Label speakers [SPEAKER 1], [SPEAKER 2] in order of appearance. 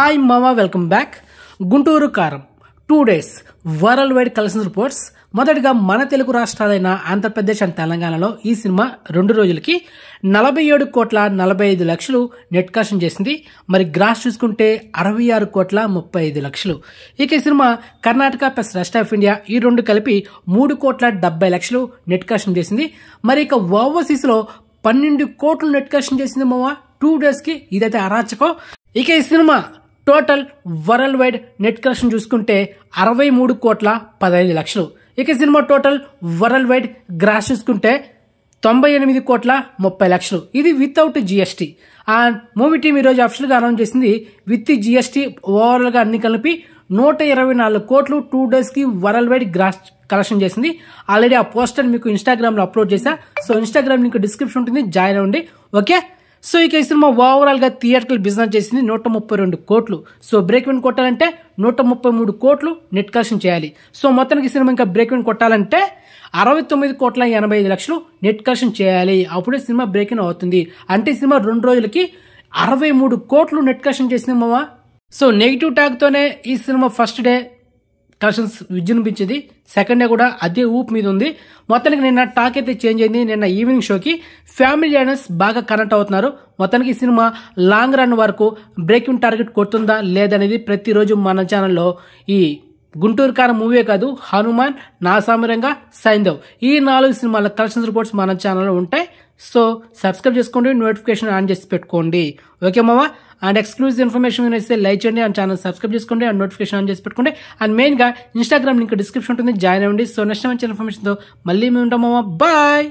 [SPEAKER 1] hi మామా welcome back Guntur Karam two days worldwide collection reports మొదటిగా మన తెలుగు రాష్ట్రాలైన ఆంధ్రప్రదేశ్ అండ్ తెలంగాణలో ఈ సినిమా రెండు రోజులకి నలభై ఏడు కోట్ల నలభై ఐదు లక్షలు నెట్ కలెక్షన్ చేసింది మరి గ్రాస్ చూసుకుంటే అరవై ఆరు కోట్ల ముప్పై ఐదు లక్షలు ఇక ఈ cinema Karnataka plus rest of India ఈ రెండు కలిపి మూడు కోట్ల డెబ్బై లక్షలు నెట్ కలెక్షన్ చేసింది మరి ఇక ఓవర్సీస్లో పన్నెండు కోట్లు నెట్ కలెక్షన్ చేసింది మావా టూ డేస్కి ఇదైతే అరాచకం ఇక ఈ cinema total worldwide net collection చూసుకుంటే అరవై మూడు కోట్ల పదహైదు లక్షలు ఇక cinema total worldwide gross చూసుకుంటే తొంభై ఎనిమిది కోట్ల ముప్పై లక్షలు ఇది వితౌట్ జీఎస్టీ ఆ మూవీ టీం ఈరోజు అఫీషియల్గా అనౌన్స్ చేసింది విత్ జీఎస్టీ ఓవరాల్గా అన్ని కలిపి నూట ఇరవై నాలుగు కోట్లు టూ డేస్కి వరల్డ్ వైడ్ గ్రాస్ కలెక్షన్ చేసింది ఆల్రెడీ ఆ పోస్టర్ మీకు ఇన్స్టాగ్రామ్లో అప్లోడ్ చేశా సో ఇన్స్టాగ్రామ్ లింక్ డిస్క్రిప్షన్ ఉంటుంది జాయిన్ అవ్వండి ఓకే సో ఇక ఈ సినిమా ఓవరాల్గా థియేటర్లు బిజినెస్ చేసింది నూట ముప్పై రెండు కోట్లు సో బ్రేక్ విన్ కొట్టాలంటే నూట ముప్పై మూడు కోట్లు నెట్ కలెక్షన్ చేయాలి సో మొత్తానికి సినిమా ఇంకా బ్రేక్ విన్ కొట్టాలంటే అరవై తొమ్మిది కోట్ల ఎనభై ఐదు లక్షలు నెట్ కలెక్షన్ చేయాలి అప్పుడే సినిమా బ్రేక్ ఇన్ అవుతుంది అంటే సినిమా రెండు రోజులకి అరవై మూడు కోట్లు నెట్ కలెక్షన్ చేసిన సో నెగిటివ్ టాక్తోనే ఈ సినిమా ఫస్ట్ డే కలెక్షన్స్ విజృంభించింది సెకండ్ డే కూడా అదే ఊప్ మీద ఉంది మొత్తానికి నిన్న టాక్ అయితే చేంజ్ అయింది నిన్న ఈవినింగ్ షోకి ఫ్యామిలీ ఆడియన్స్ బాగా కనెక్ట్ అవుతున్నారు మొత్తానికి సినిమా లాంగ్ రన్ వరకు బ్రేకింగ్ టార్గెట్ కొడుతుందా లేదనేది ప్రతిరోజు మన ఛానల్లో ఈ గుంటూరు కారం మూవీ కాదు హనుమాన్ నా సామరంగా సైందవ్ ఈ నాలుగు సినిమాల కలెక్షన్స్ రిపోర్ట్స్ మన ఛానల్లో ఉంటాయి సో సబ్స్క్రైబ్ చేసుకోండి నోటిఫికేషన్ ఆన్ చేసి పెట్టుకోండి ఓకే మావా అండ్ ఎక్స్క్లూజివ్ ఇన్ఫర్మేషన్ అయితే లైక్ చేయండి అండ్ ఛానల్ సబ్స్క్రైబ్ చేసుకోండి అండ్ నోటిఫికేషన్ ఆన్ చేసి పెట్టుకోండి అండ్ మెయిన్గా ఇన్స్టాగ్రామ్ లింక్ డిస్క్రిప్షన్ ఉంటుంది జాయిన్ అవ్వండి సో నెక్స్ట్ మంచి ఇన్ఫర్మేషన్తో మళ్ళీ మేము ఉంటాం మామ బాయ్